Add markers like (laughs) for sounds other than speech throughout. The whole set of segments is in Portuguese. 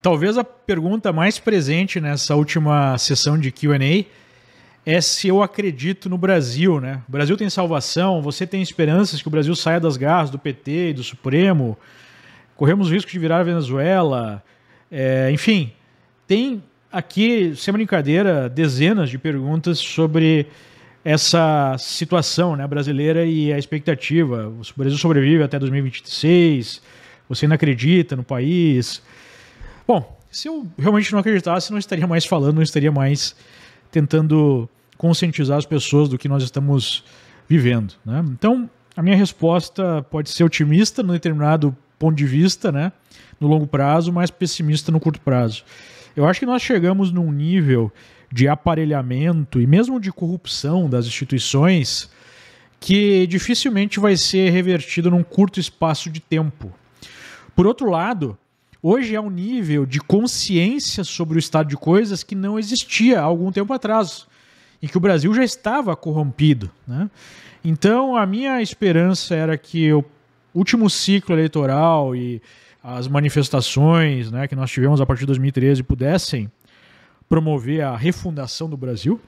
Talvez a pergunta mais presente nessa última sessão de QA é se eu acredito no Brasil, né? O Brasil tem salvação, você tem esperanças que o Brasil saia das garras do PT e do Supremo, corremos o risco de virar a Venezuela, é, enfim, tem aqui, sem brincadeira, dezenas de perguntas sobre essa situação né, brasileira e a expectativa. O Brasil sobrevive até 2026, você ainda acredita no país? Bom, se eu realmente não acreditasse, não estaria mais falando, não estaria mais tentando conscientizar as pessoas do que nós estamos vivendo. Né? Então, a minha resposta pode ser otimista no determinado ponto de vista, né? no longo prazo, mas pessimista no curto prazo. Eu acho que nós chegamos num nível de aparelhamento e mesmo de corrupção das instituições que dificilmente vai ser revertido num curto espaço de tempo. Por outro lado, hoje é um nível de consciência sobre o estado de coisas que não existia há algum tempo atrás e que o Brasil já estava corrompido. Né? Então, a minha esperança era que o último ciclo eleitoral e as manifestações né, que nós tivemos a partir de 2013 pudessem promover a refundação do Brasil,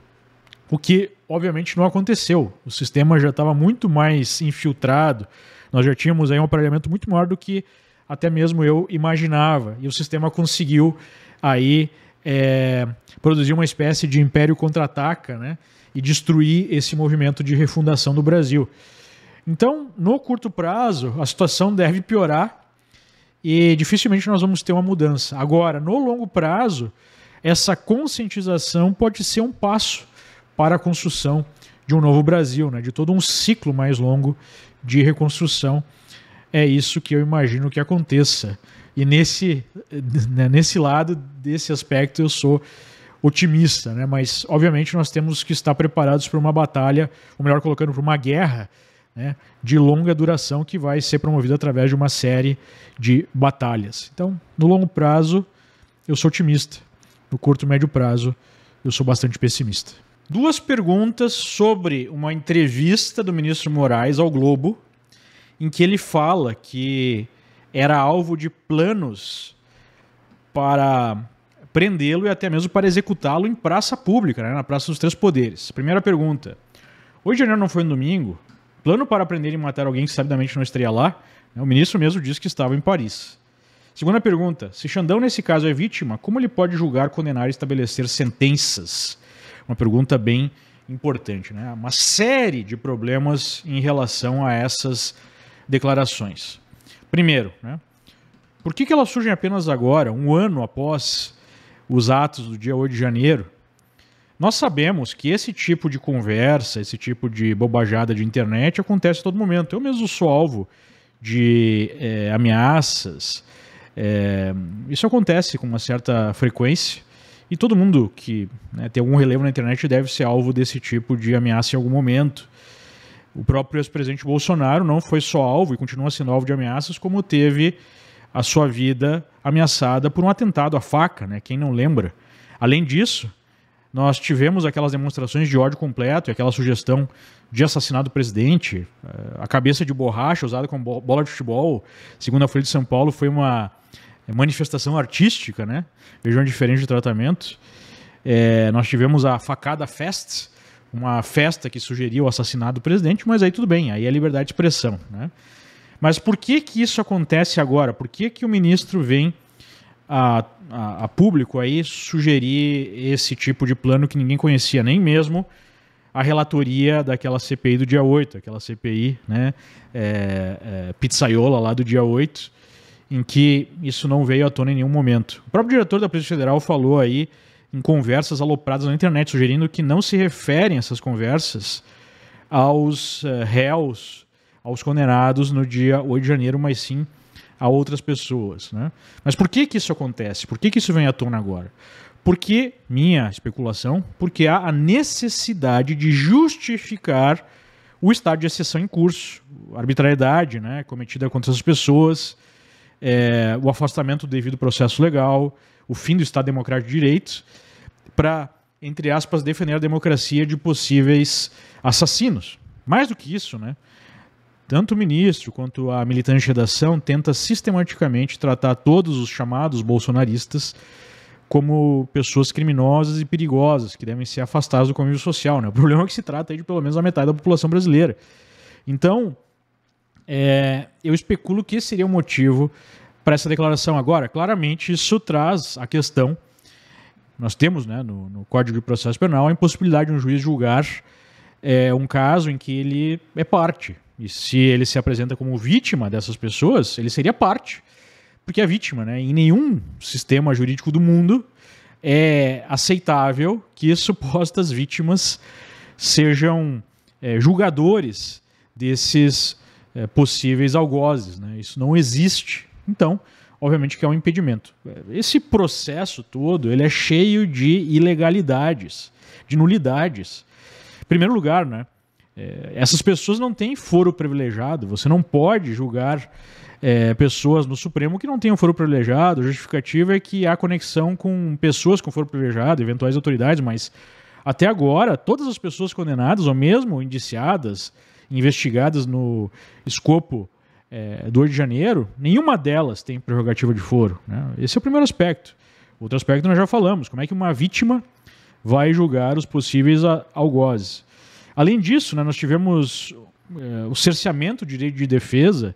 o que obviamente não aconteceu. O sistema já estava muito mais infiltrado, nós já tínhamos aí um aparelhamento muito maior do que até mesmo eu imaginava. E o sistema conseguiu aí é, produzir uma espécie de império contra-ataca né, e destruir esse movimento de refundação do Brasil. Então, no curto prazo, a situação deve piorar e dificilmente nós vamos ter uma mudança. Agora, no longo prazo, essa conscientização pode ser um passo para a construção de um novo Brasil, né, de todo um ciclo mais longo de reconstrução é isso que eu imagino que aconteça. E nesse, né, nesse lado, desse aspecto, eu sou otimista, né? mas obviamente nós temos que estar preparados para uma batalha, ou melhor, colocando para uma guerra né, de longa duração que vai ser promovida através de uma série de batalhas. Então, no longo prazo, eu sou otimista. No curto e médio prazo, eu sou bastante pessimista. Duas perguntas sobre uma entrevista do ministro Moraes ao Globo, em que ele fala que era alvo de planos para prendê-lo e até mesmo para executá-lo em praça pública, né, na Praça dos Três Poderes. Primeira pergunta. Hoje de janeiro não foi no domingo? Plano para prender e matar alguém que sabidamente não estaria lá? O ministro mesmo disse que estava em Paris. Segunda pergunta. Se Xandão, nesse caso, é vítima, como ele pode julgar, condenar e estabelecer sentenças? Uma pergunta bem importante, né? Uma série de problemas em relação a essas declarações. Primeiro, né, por que, que elas surgem apenas agora, um ano após os atos do dia 8 de janeiro? Nós sabemos que esse tipo de conversa, esse tipo de bobajada de internet acontece a todo momento. Eu mesmo sou alvo de é, ameaças. É, isso acontece com uma certa frequência e todo mundo que né, tem algum relevo na internet deve ser alvo desse tipo de ameaça em algum momento. O próprio ex-presidente Bolsonaro não foi só alvo e continua sendo alvo de ameaças, como teve a sua vida ameaçada por um atentado à faca, né? Quem não lembra? Além disso, nós tivemos aquelas demonstrações de ódio completo e aquela sugestão de assassinar do presidente, eh, a cabeça de borracha usada como bola de futebol, segundo a Folha de São Paulo, foi uma manifestação artística, né? Vejam a diferença de tratamento. É, nós tivemos a facada fest, uma festa que sugeriu o assassinato do presidente, mas aí tudo bem, aí é liberdade de expressão. Né? Mas por que, que isso acontece agora? Por que, que o ministro vem a, a, a público aí sugerir esse tipo de plano que ninguém conhecia, nem mesmo a relatoria daquela CPI do dia 8, aquela CPI né, é, é, pizzaiola lá do dia 8, em que isso não veio à tona em nenhum momento. O próprio diretor da Polícia Federal falou aí em conversas alopradas na internet, sugerindo que não se referem essas conversas aos uh, réus, aos condenados no dia 8 de janeiro, mas sim a outras pessoas. Né? Mas por que, que isso acontece? Por que, que isso vem à tona agora? Porque, minha especulação, porque há a necessidade de justificar o estado de exceção em curso, arbitrariedade né, cometida contra essas pessoas, é, o afastamento do devido processo legal, o fim do Estado Democrático de Direitos, para, entre aspas, defender a democracia de possíveis assassinos. Mais do que isso, né? Tanto o ministro quanto a militante de redação tenta sistematicamente tratar todos os chamados bolsonaristas como pessoas criminosas e perigosas que devem ser afastadas do convívio social. Né? O problema é que se trata de pelo menos a metade da população brasileira. Então, é, eu especulo que seria o motivo para essa declaração agora. Claramente, isso traz a questão. Nós temos né, no, no Código de Processo Penal a impossibilidade de um juiz julgar é, um caso em que ele é parte. E se ele se apresenta como vítima dessas pessoas, ele seria parte. Porque é vítima, né? Em nenhum sistema jurídico do mundo é aceitável que (laughs) supostas vítimas sejam é, julgadores desses é, possíveis algozes. Né? Isso não existe. Então, obviamente que é um impedimento. Esse processo todo ele é cheio de ilegalidades, de nulidades. Em primeiro lugar, né? É, essas pessoas não têm foro privilegiado. Você não pode julgar é, pessoas no Supremo que não tenham foro privilegiado. A justificativa é que há conexão com pessoas com foro privilegiado, eventuais autoridades, mas até agora, todas as pessoas condenadas ou mesmo indiciadas investigadas no escopo é, do Rio de janeiro, nenhuma delas tem prerrogativa de foro. Né? Esse é o primeiro aspecto. Outro aspecto nós já falamos, como é que uma vítima vai julgar os possíveis ah, algozes. Além disso, né, nós tivemos é, o cerceamento de direito de defesa.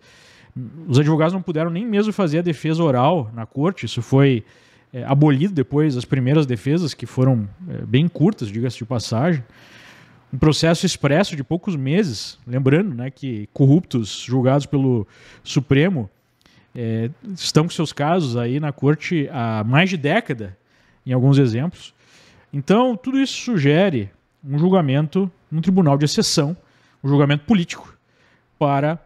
Os advogados não puderam nem mesmo fazer a defesa oral na corte, isso foi é, abolido depois das primeiras defesas, que foram bem curtas, diga-se de passagem um processo expresso de poucos meses, lembrando né, que corruptos julgados pelo Supremo é, estão com seus casos aí na corte há mais de década, em alguns exemplos. Então, tudo isso sugere um julgamento um tribunal de exceção, um julgamento político, para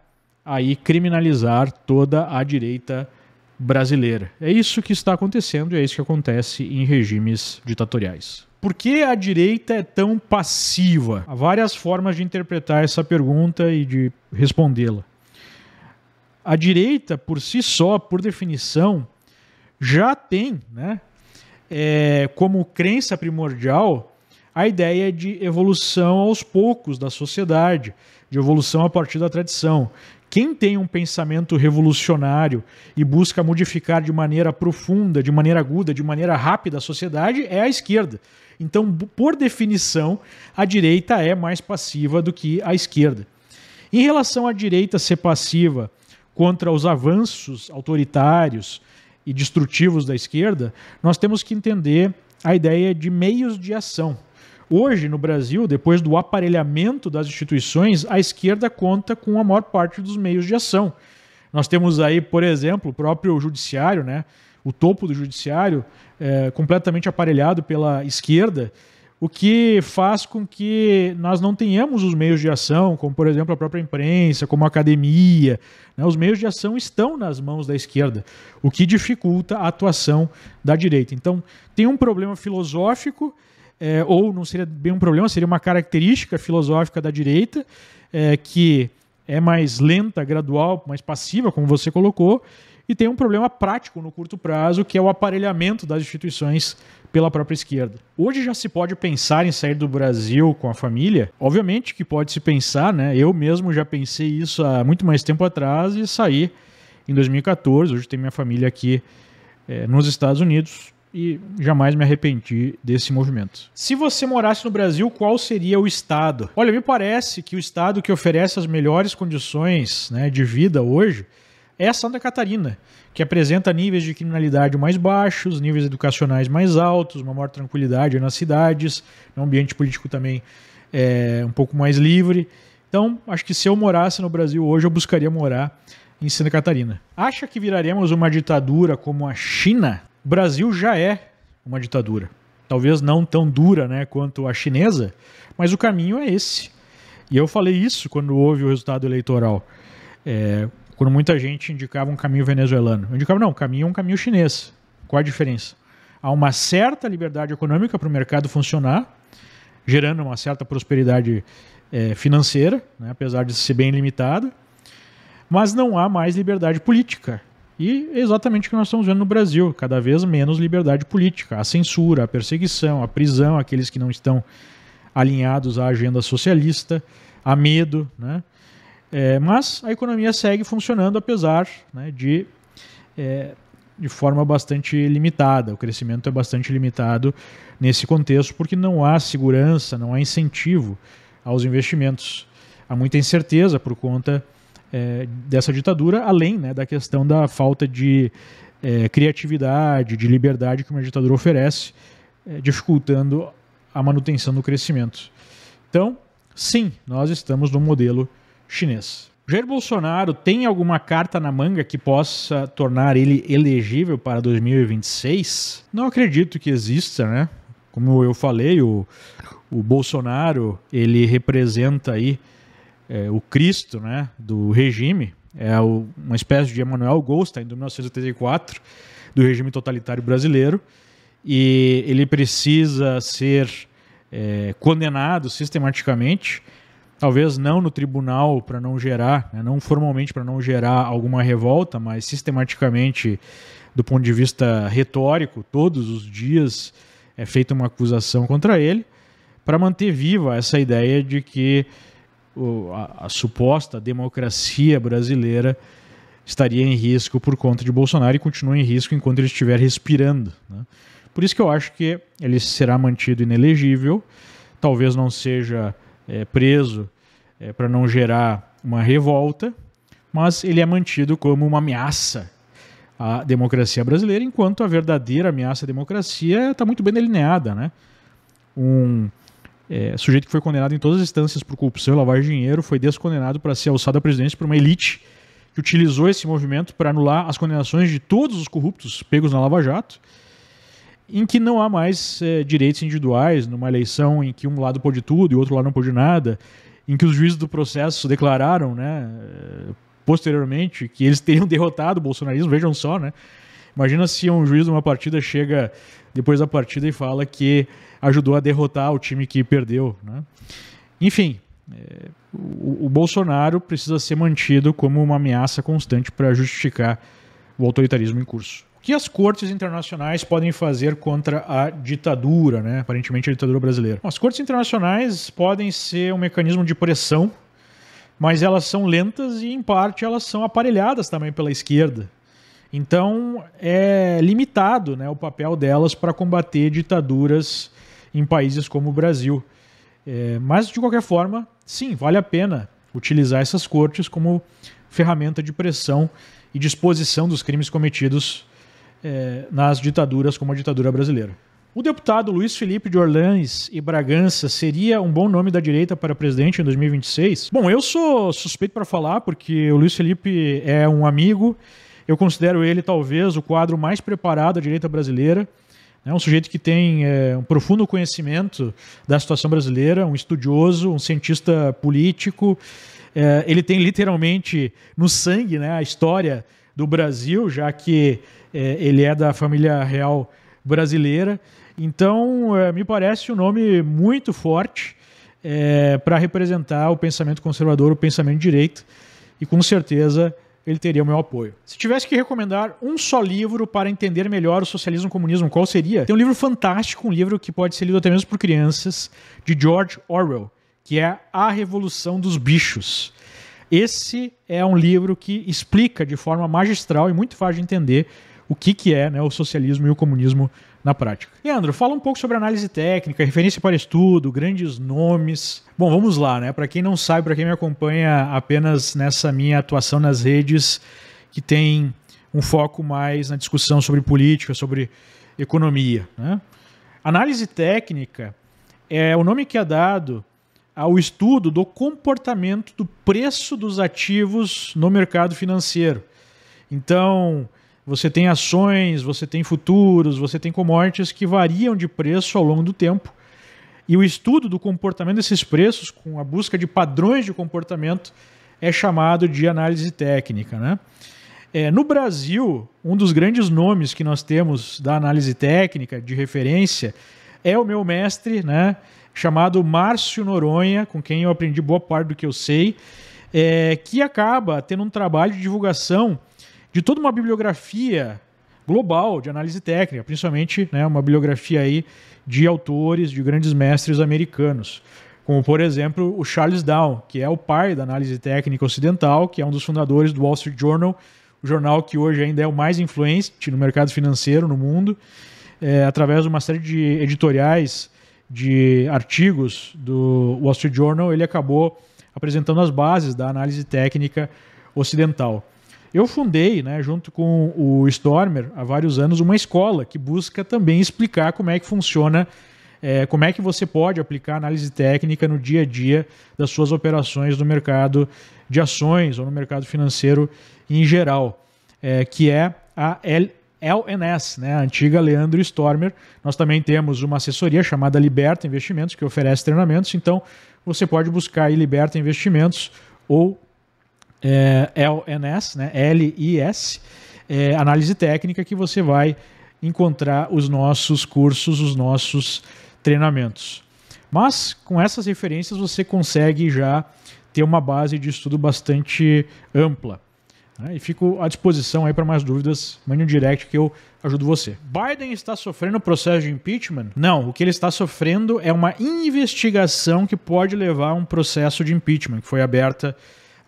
aí criminalizar toda a direita brasileira. É isso que está acontecendo e é isso que acontece em regimes ditatoriais. Por que a direita é tão passiva? Há várias formas de interpretar essa pergunta e de respondê-la. A direita, por si só, por definição, já tem né, é, como crença primordial a ideia de evolução aos poucos da sociedade, de evolução a partir da tradição, quem tem um pensamento revolucionário e busca modificar de maneira profunda, de maneira aguda, de maneira rápida a sociedade é a esquerda. Então, por definição, a direita é mais passiva do que a esquerda. Em relação à direita ser passiva contra os avanços autoritários e destrutivos da esquerda, nós temos que entender a ideia de meios de ação. Hoje, no Brasil, depois do aparelhamento das instituições, a esquerda conta com a maior parte dos meios de ação. Nós temos aí, por exemplo, o próprio judiciário, né? o topo do judiciário, é, completamente aparelhado pela esquerda, o que faz com que nós não tenhamos os meios de ação, como por exemplo a própria imprensa, como a academia. Né? Os meios de ação estão nas mãos da esquerda, o que dificulta a atuação da direita. Então, tem um problema filosófico é, ou não seria bem um problema, seria uma característica filosófica da direita, é, que é mais lenta, gradual, mais passiva, como você colocou, e tem um problema prático no curto prazo, que é o aparelhamento das instituições pela própria esquerda. Hoje já se pode pensar em sair do Brasil com a família? Obviamente que pode se pensar, né? Eu mesmo já pensei isso há muito mais tempo atrás e saí em 2014. Hoje tem minha família aqui é, nos Estados Unidos e jamais me arrependi desse movimento. Se você morasse no Brasil, qual seria o estado? Olha, me parece que o estado que oferece as melhores condições né, de vida hoje é Santa Catarina, que apresenta níveis de criminalidade mais baixos, níveis educacionais mais altos, uma maior tranquilidade nas cidades, um ambiente político também é, um pouco mais livre. Então, acho que se eu morasse no Brasil hoje, eu buscaria morar em Santa Catarina. Acha que viraremos uma ditadura como a China? O Brasil já é uma ditadura. Talvez não tão dura né, quanto a chinesa, mas o caminho é esse. E eu falei isso quando houve o resultado eleitoral. É, quando muita gente indicava um caminho venezuelano. Eu indicava, não, o caminho é um caminho chinês. Qual a diferença? Há uma certa liberdade econômica para o mercado funcionar, gerando uma certa prosperidade é, financeira, né, apesar de ser bem limitada, mas não há mais liberdade política. E é exatamente o que nós estamos vendo no Brasil, cada vez menos liberdade política, a censura, a perseguição, a prisão, aqueles que não estão alinhados à agenda socialista, a medo, né? É, mas a economia segue funcionando apesar né, de, é, de forma bastante limitada. O crescimento é bastante limitado nesse contexto porque não há segurança, não há incentivo aos investimentos. Há muita incerteza por conta é, dessa ditadura, além né, da questão da falta de é, criatividade, de liberdade que uma ditadura oferece, é, dificultando a manutenção do crescimento. Então, sim, nós estamos no modelo chinês. Jair Bolsonaro tem alguma carta na manga que possa tornar ele elegível para 2026? Não acredito que exista, né? Como eu falei, o, o Bolsonaro ele representa aí é, o Cristo né, do regime, é o, uma espécie de Emmanuel Goldstein, de 1984, do regime totalitário brasileiro, e ele precisa ser é, condenado sistematicamente, talvez não no tribunal para não gerar, né, não formalmente para não gerar alguma revolta, mas sistematicamente do ponto de vista retórico, todos os dias é feita uma acusação contra ele, para manter viva essa ideia de que a, a suposta democracia brasileira estaria em risco por conta de Bolsonaro e continua em risco enquanto ele estiver respirando. Né? Por isso que eu acho que ele será mantido inelegível, talvez não seja é, preso é, para não gerar uma revolta, mas ele é mantido como uma ameaça à democracia brasileira, enquanto a verdadeira ameaça à democracia está muito bem delineada. Né? Um é, sujeito que foi condenado em todas as instâncias por corrupção e lavar dinheiro, foi descondenado para ser alçado à presidência por uma elite que utilizou esse movimento para anular as condenações de todos os corruptos pegos na Lava Jato, em que não há mais é, direitos individuais, numa eleição em que um lado pôde tudo e o outro lado não pôde nada, em que os juízes do processo declararam, né, é, posteriormente, que eles teriam (laughs) derrotado o bolsonarismo, vejam só, né, Imagina se um juiz de uma partida chega depois da partida e fala que ajudou a derrotar o time que perdeu. Né? Enfim, é, o, o, Bolsonaro precisa ser mantido como uma ameaça constante para justificar o autoritarismo em curso. O que as cortes internacionais podem fazer contra a ditadura, né? aparentemente a ditadura brasileira? as cortes internacionais podem ser um mecanismo de pressão mas elas são lentas e, em parte, elas são aparelhadas também pela esquerda. Então é limitado né, o papel delas para combater ditaduras em países como o Brasil. É, mas, de qualquer forma, sim, vale a pena utilizar essas cortes como ferramenta de pressão e disposição dos crimes cometidos é, nas ditaduras, como a ditadura brasileira. O deputado Luiz Felipe de Orleans e Bragança seria um bom nome da direita para presidente em 2026? Bom, eu sou suspeito para falar porque o Luiz Felipe é um amigo eu considero ele talvez o quadro mais preparado à direita brasileira. É um sujeito que tem é, um profundo conhecimento da situação brasileira, um estudioso, um cientista político. É, ele tem literalmente no sangue né, a história do Brasil, já que é, ele é da família real brasileira. Então, é, me parece um nome muito forte é, para representar o pensamento conservador, o pensamento de direito, e com certeza ele teria o meu apoio. Se tivesse que recomendar um só livro para entender melhor o socialismo e o comunismo, qual seria? Tem um livro fantástico, um livro que pode ser lido até mesmo por crianças, de George Orwell, que é A Revolução dos Bichos. Esse é um livro que explica de forma magistral e muito fácil de entender o que, que é né, o socialismo e o comunismo na prática. Leandro, fala um pouco sobre análise técnica, referência para estudo, grandes nomes. Bom, vamos lá, né? Para quem não sabe, para quem me acompanha apenas nessa minha atuação nas redes, que tem um foco mais na discussão sobre política, sobre economia. Né? Análise técnica é o nome que é dado ao estudo do comportamento do preço dos ativos no mercado financeiro. Então, você tem ações, você tem futuros, você tem commodities que variam de preço ao longo do tempo. E o estudo do comportamento desses preços, com a busca de padrões de comportamento, é chamado de análise técnica. Né? É, no Brasil, um dos grandes nomes que nós temos da análise técnica de referência é o meu mestre, né, chamado Márcio Noronha, com quem eu aprendi boa parte do que eu sei, é, que acaba tendo um trabalho de divulgação de toda uma bibliografia global de análise técnica, principalmente né, uma bibliografia aí de autores, de grandes mestres americanos, como por exemplo o Charles Dow, que é o pai da análise técnica ocidental, que é um dos fundadores do Wall Street Journal, o jornal que hoje ainda é o mais influente no mercado financeiro no mundo, é, através de uma série de editoriais, de artigos do Wall Street Journal, ele acabou apresentando as bases da análise técnica ocidental. Eu fundei, né, junto com o Stormer, há vários anos, uma escola que busca também explicar como é que funciona, é, como é que você pode aplicar análise técnica no dia a dia das suas operações no mercado de ações ou no mercado financeiro em geral, é, que é a L LNS, né, a antiga Leandro Stormer. Nós também temos uma assessoria chamada Liberta Investimentos, que oferece treinamentos. Então, você pode buscar aí Liberta Investimentos ou é, LNS, é né? L-I-S, é, análise técnica, que você vai encontrar os nossos cursos, os nossos treinamentos. Mas com essas referências você consegue já ter uma base de estudo bastante ampla. Né? E fico à disposição aí para mais dúvidas, mande um direct que eu ajudo você. Biden está sofrendo processo de impeachment? Não, o que ele está sofrendo é uma investigação que pode levar a um processo de impeachment que foi aberta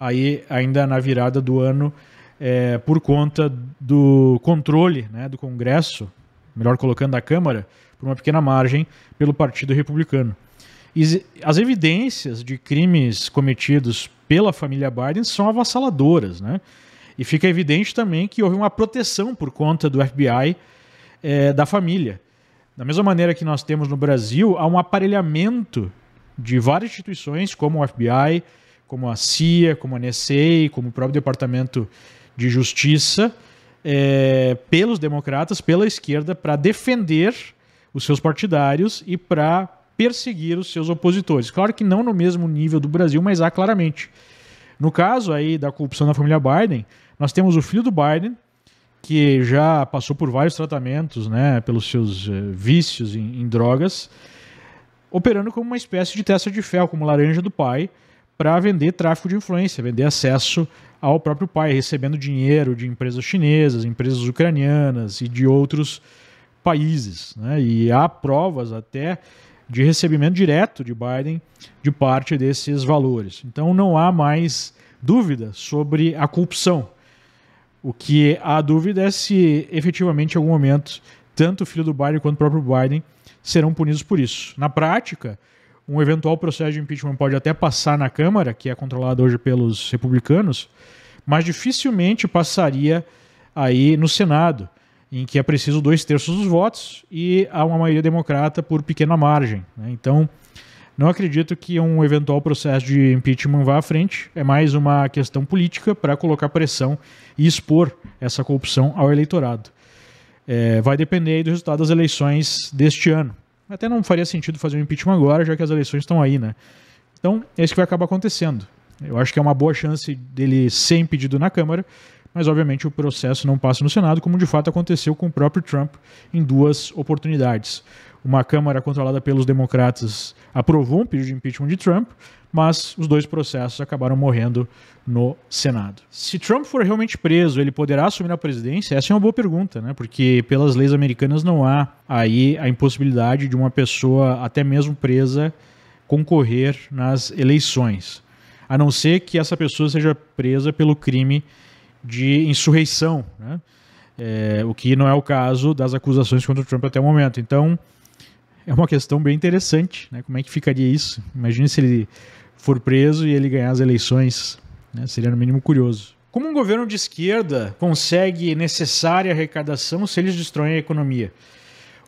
aí ainda na virada do ano, é, por conta do controle né, do Congresso, melhor colocando da Câmara, por uma pequena margem, pelo Partido Republicano. E as evidências de crimes cometidos pela família Biden são avassaladoras, né? E fica evidente também que houve uma proteção por conta do FBI é, da família. Da mesma maneira que nós temos no Brasil, há um aparelhamento de várias instituições, como o FBI, como a CIA, como a NSA, como o próprio Departamento de Justiça, é, pelos democratas, pela esquerda, para defender os seus partidários e para perseguir os seus opositores. Claro que não no mesmo nível do Brasil, mas há claramente. No caso aí da corrupção na família Biden, nós temos o filho do Biden, que já passou por vários tratamentos, né, pelos seus eh, vícios em, em drogas, operando como uma espécie de testa de fel, como laranja do pai, para vender tráfico de influência, vender acesso ao próprio pai, recebendo dinheiro de empresas chinesas, empresas ucranianas e de outros países. Né? E há provas até de recebimento direto de Biden de parte desses valores. Então não há mais dúvida sobre a corrupção. O que há dúvida é se efetivamente em algum momento tanto o filho do Biden quanto o próprio Biden serão punidos por isso. Na prática, um eventual processo de impeachment pode até passar na Câmara, que é controlada hoje pelos republicanos, mas dificilmente passaria aí no Senado, em que é preciso dois terços dos votos e há uma maioria democrata por pequena margem. Né? Então, não acredito que um eventual processo de impeachment vá à frente. É mais uma questão política para colocar pressão e expor essa corrupção ao eleitorado. É, vai depender do resultado das eleições deste ano. Até não faria sentido fazer um impeachment agora, já que as eleições estão aí, né? Então, é isso que vai acabar acontecendo. Eu acho que é uma boa chance dele ser impedido na Câmara, mas obviamente o processo não passa no Senado, como de fato aconteceu com o próprio Trump em duas oportunidades uma Câmara controlada pelos democratas aprovou um pedido de impeachment de Trump, mas os dois processos acabaram morrendo no Senado. Se Trump for realmente preso, ele poderá assumir a presidência? Essa é uma boa pergunta, né? Porque pelas leis americanas não há aí a impossibilidade de uma pessoa, até mesmo presa, concorrer nas eleições. A não ser que essa pessoa seja presa pelo crime de insurreição, né? É, o que não é o caso das acusações contra Trump até o momento. Então, é uma questão bem interessante, né? Como é que ficaria isso? Imagina se ele for preso e ele ganhar as eleições, né? Seria no mínimo curioso. Como um governo de esquerda consegue necessária arrecadação se eles destroem a economia?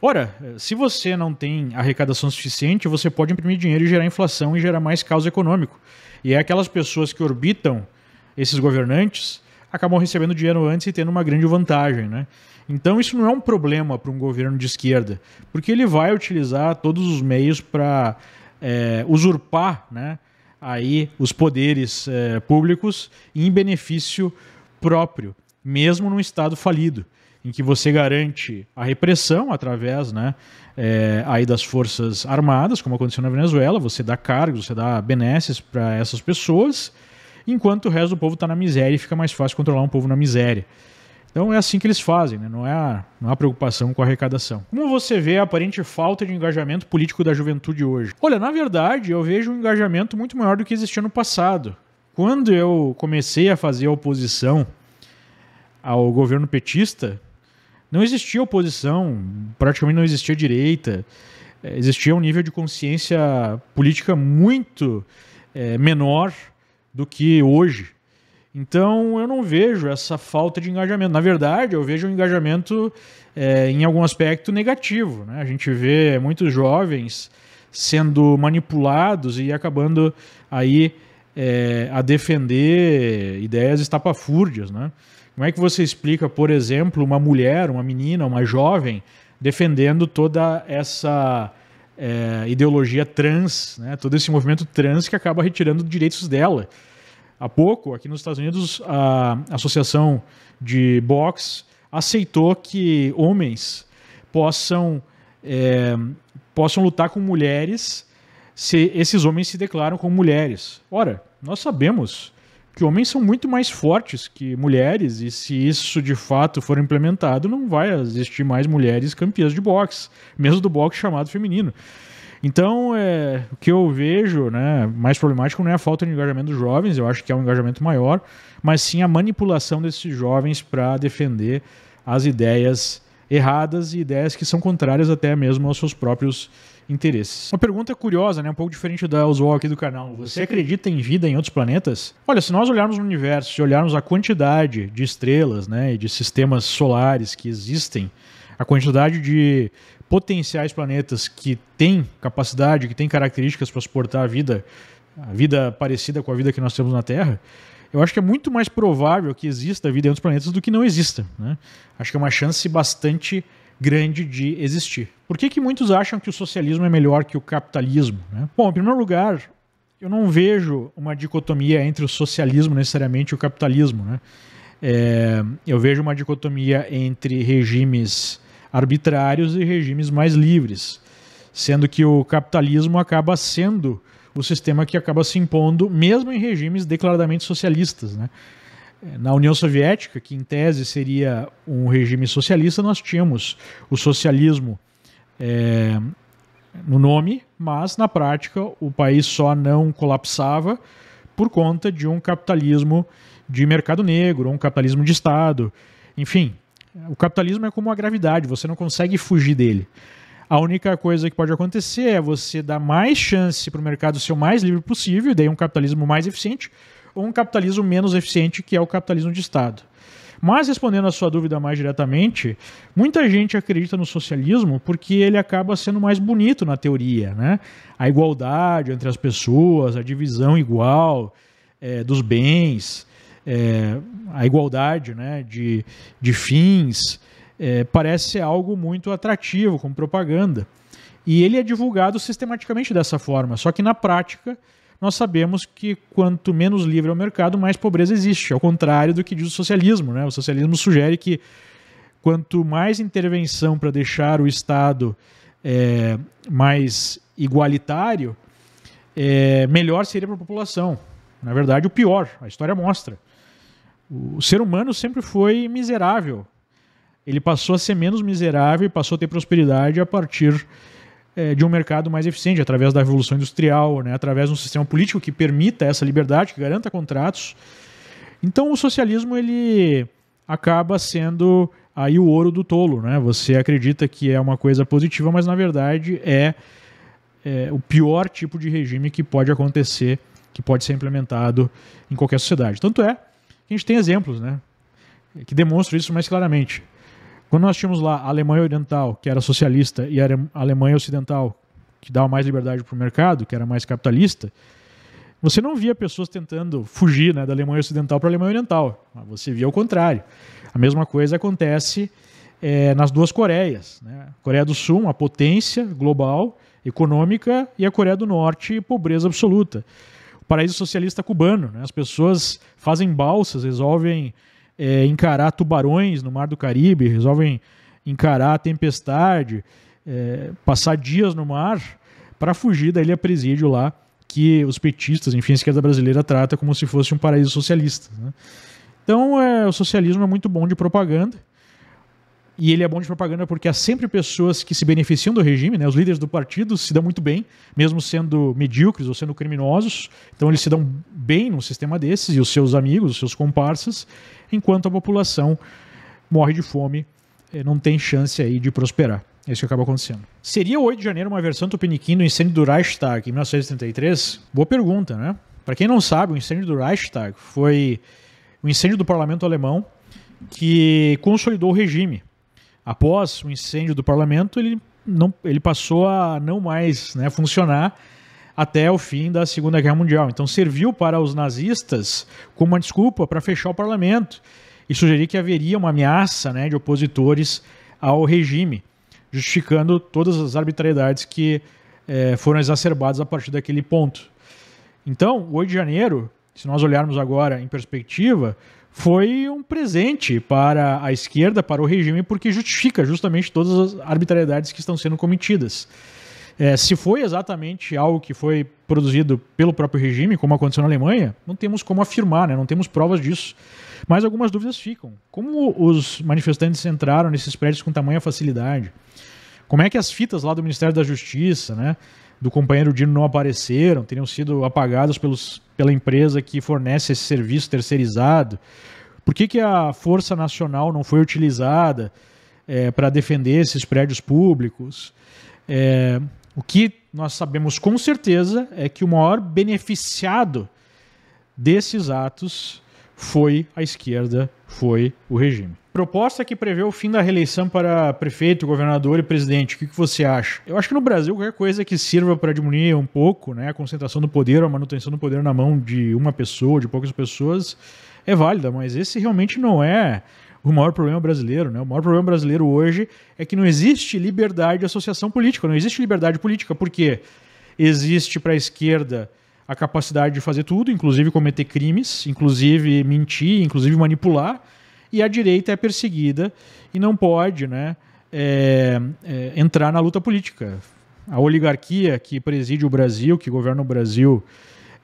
Ora, se você não tem arrecadação suficiente, você pode imprimir dinheiro e gerar inflação e gerar mais caos econômico. E é aquelas pessoas que orbitam esses governantes acabam recebendo dinheiro antes e tendo uma grande vantagem, né? Então isso não é um problema para um governo de esquerda, porque ele vai utilizar todos os meios para é, usurpar, né? Aí os poderes é, públicos em benefício próprio, mesmo num estado falido em que você garante a repressão através né, é, aí das forças armadas, como aconteceu na Venezuela, você dá cargos, você dá benesses para essas pessoas, enquanto o resto do povo está na miséria e fica mais fácil controlar um povo na miséria. Então é assim que eles fazem, né? não, é a, não há é preocupação com a arrecadação. Como você vê a aparente falta de engajamento político da juventude hoje? Olha, na verdade, eu vejo um engajamento muito maior do que existia no passado. Quando eu comecei a fazer oposição ao governo petista, não existia oposição, praticamente não existia direita, é, existia um nível de consciência política muito é, menor do que hoje. Então eu não vejo essa falta de engajamento. Na verdade, eu vejo um engajamento é, em algum aspecto negativo. Né? A gente vê muitos jovens sendo manipulados e acabando aí é, a defender ideias estapafúrdias. Né? Como é que você explica, por exemplo, uma mulher, uma menina, uma jovem defendendo toda essa é, ideologia trans, né? todo esse movimento trans que acaba retirando direitos dela. Há pouco, aqui nos Estados Unidos, a Associação de Boxe aceitou que homens possam, é, possam lutar com mulheres se esses homens se declaram como mulheres. Ora, nós sabemos que homens são muito mais fortes que mulheres, e se isso de fato for implementado, não vai existir mais mulheres campeãs de boxe, mesmo do boxe chamado feminino. Então, é, o que eu vejo né, mais problemático não é a falta de engajamento dos jovens, eu acho que é um engajamento maior, mas sim a manipulação desses jovens para defender as ideias erradas e ideias que são contrárias até mesmo aos seus próprios interesses. Uma pergunta curiosa, né? Um pouco diferente da usual aqui do canal. Você acredita em vida em outros planetas? Olha, se nós olharmos no universo, se olharmos a quantidade de estrelas, né, e de sistemas solares que existem, a quantidade de potenciais planetas que têm capacidade, que têm características para suportar a vida, a vida parecida com a vida que nós temos na Terra, eu acho que é muito mais provável que exista vida em outros planetas do que não exista. Né? Acho que é uma chance bastante grande de existir. Por que, que muitos acham que o socialismo é melhor que o capitalismo? Né? Bom, em primeiro lugar, eu não vejo uma dicotomia entre o socialismo necessariamente e o capitalismo. Né? É, eu vejo uma dicotomia entre regimes arbitrários e regimes mais livres, sendo que o capitalismo acaba sendo o sistema que acaba se impondo mesmo em regimes declaradamente socialistas. Né? na União Soviética, que em tese seria um regime socialista, nós tínhamos o socialismo é, no nome, mas na prática o país só não colapsava por conta de um capitalismo de mercado negro, um capitalismo de Estado. Enfim, o capitalismo é como a gravidade, você não consegue fugir dele. A única coisa que pode acontecer é você dar mais chance para o mercado ser o mais livre possível, daí um capitalismo mais eficiente, ou um capitalismo menos eficiente, que é o capitalismo de Estado. Mas respondendo à sua dúvida mais diretamente, muita gente acredita no socialismo porque ele acaba sendo mais bonito na teoria, né? A igualdade entre as pessoas, a divisão igual é, dos bens, é, a igualdade né, de, de fins, é, parece ser algo muito atrativo como propaganda. E ele é divulgado sistematicamente dessa forma, só que na prática nós sabemos que quanto menos livre é o mercado, mais pobreza existe, ao contrário do que diz o socialismo. Né? O socialismo sugere que quanto mais intervenção para deixar o Estado é, mais igualitário, é, melhor seria para a população. Na verdade, o pior, a história mostra. O ser humano sempre foi miserável. Ele passou a ser menos miserável e passou a ter prosperidade a partir é, de um mercado mais eficiente, através da revolução industrial, né, através de um sistema político que permita essa liberdade, que garanta contratos. Então o socialismo ele acaba sendo aí o ouro do tolo, né? Você acredita que é uma coisa positiva, mas na verdade é, é o pior tipo de regime que pode acontecer, que pode ser implementado em qualquer sociedade. Tanto é que a gente tem exemplos, né? Que demonstram isso mais claramente. Quando nós tínhamos lá a Alemanha Oriental, que era socialista, e a Alemanha Ocidental, que dava mais liberdade para o mercado, que era mais capitalista, você não via pessoas tentando fugir né, da Alemanha Ocidental para a Alemanha Oriental. Você via o contrário. A mesma coisa acontece é, nas duas Coreias. Né? Coreia do Sul, uma potência global, econômica, e a Coreia do Norte, pobreza absoluta. O paraíso socialista cubano. Né? As pessoas fazem balsas, resolvem é, encarar tubarões no Mar do Caribe, resolvem encarar a tempestade, é, passar dias no mar para fugir da ilha presídio lá, que os petistas, enfim, a esquerda brasileira trata como se fosse um paraíso socialista. Né? Então, é, o socialismo é muito bom de propaganda, e ele é bom de propaganda porque há sempre pessoas que se beneficiam do regime, né? Os líderes do partido se dão muito bem, mesmo sendo medíocres ou sendo criminosos. Então eles se dão bem num sistema desses e os seus amigos, os seus comparsas, enquanto a população morre de fome, eh, não tem chance aí de prosperar. É isso que acaba acontecendo. Seria o 8 de janeiro uma versão tupiniquim do incêndio do Reichstag em 1933? Boa pergunta, né? Para quem não sabe, o incêndio do Reichstag foi o incêndio do parlamento alemão que consolidou o regime. Após o incêndio do parlamento, ele, não, ele passou a não mais né, funcionar até o fim da Segunda Guerra Mundial. Então serviu para os nazistas como uma desculpa para fechar o parlamento e sugerir que haveria uma ameaça né, de opositores ao regime, justificando todas as arbitrariedades que eh, foram exacerbadas a partir daquele ponto. Então, o 8 de janeiro, se nós olharmos agora em perspectiva, foi um presente para a esquerda, para o regime, porque justifica justamente todas as arbitrariedades que estão sendo cometidas. É, se foi exatamente algo que foi produzido pelo próprio regime, como aconteceu na Alemanha, não temos como afirmar, né? não temos provas disso. Mas algumas dúvidas ficam. Como os manifestantes entraram nesses prédios com tamanha facilidade? Como é que as fitas lá do Ministério da Justiça, né, do companheiro Dino não apareceram, teriam sido apagadas pelos pela empresa que fornece esse serviço terceirizado? Por que, que a Força Nacional não foi utilizada é, para defender esses prédios públicos? É, o que nós sabemos com certeza é que o maior beneficiado desses atos foi a esquerda, foi o regime. Proposta que prevê o fim da reeleição para prefeito, governador e presidente. O que, que você acha? Eu acho que no Brasil qualquer coisa que sirva para diminuir um pouco né, a concentração do poder, a manutenção do poder na mão de uma pessoa, de poucas pessoas, é válida, mas esse realmente não é o maior problema brasileiro, né? O maior problema brasileiro hoje é que não existe liberdade de associação política, não existe liberdade política, porque existe para a esquerda a capacidade de fazer tudo, inclusive cometer crimes, inclusive mentir, inclusive manipular e a direita é perseguida e não pode né, é, é, entrar na luta política. A oligarquia que preside o Brasil, que governa o Brasil,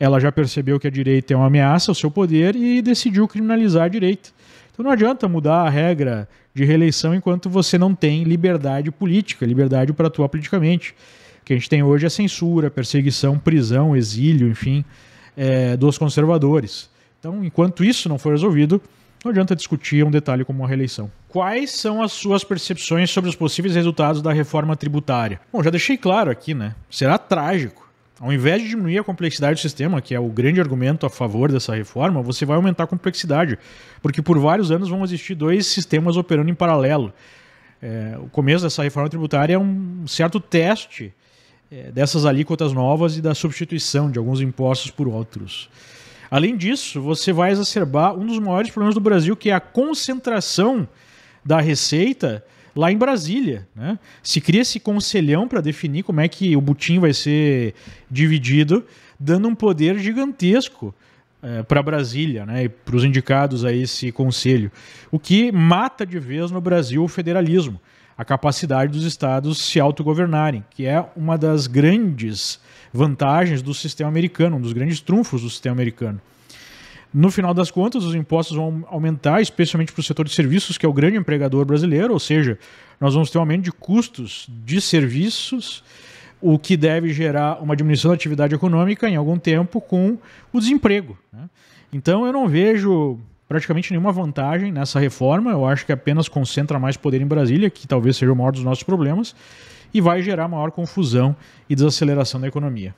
ela já percebeu que a direita é uma ameaça ao seu poder e decidiu criminalizar a direita. Então não adianta mudar a regra de reeleição enquanto você não tem liberdade política, liberdade para atuar politicamente. O que a gente tem hoje é censura, perseguição, prisão, exílio, enfim, é, dos conservadores. Então, enquanto isso não for resolvido, não adianta discutir um detalhe como a reeleição. Quais são as suas percepções sobre os possíveis resultados da reforma tributária? Bom, já deixei claro aqui, né? Será trágico. Ao invés de diminuir a complexidade do sistema, que é o grande argumento a favor dessa reforma, você vai aumentar a complexidade, porque por vários anos vão existir dois sistemas operando em paralelo. É, o começo dessa reforma tributária é um certo teste é, dessas alíquotas novas e da substituição de alguns impostos por outros. Além disso, você vai exacerbar um dos maiores problemas do Brasil, que é a concentração da receita lá em Brasília. Né? Se cria esse conselhão para definir como é que o butim vai ser dividido, dando um poder gigantesco é, eh, para Brasília né? e para os indicados a esse conselho, o que mata de vez no Brasil o federalismo a capacidade dos estados se autogovernarem, que é uma das grandes vantagens do sistema americano, um dos grandes trunfos do sistema americano. No final das contas, os impostos vão aumentar, especialmente para o setor de serviços, que é o grande empregador brasileiro, ou seja, nós vamos ter um aumento de custos de serviços, o que deve gerar uma diminuição da atividade econômica em algum tempo com o desemprego. Né? Então eu não vejo praticamente nenhuma vantagem nessa reforma. Eu acho que apenas concentra mais poder em Brasília, que talvez seja o maior dos nossos problemas, e vai gerar maior confusão e desaceleração da economia.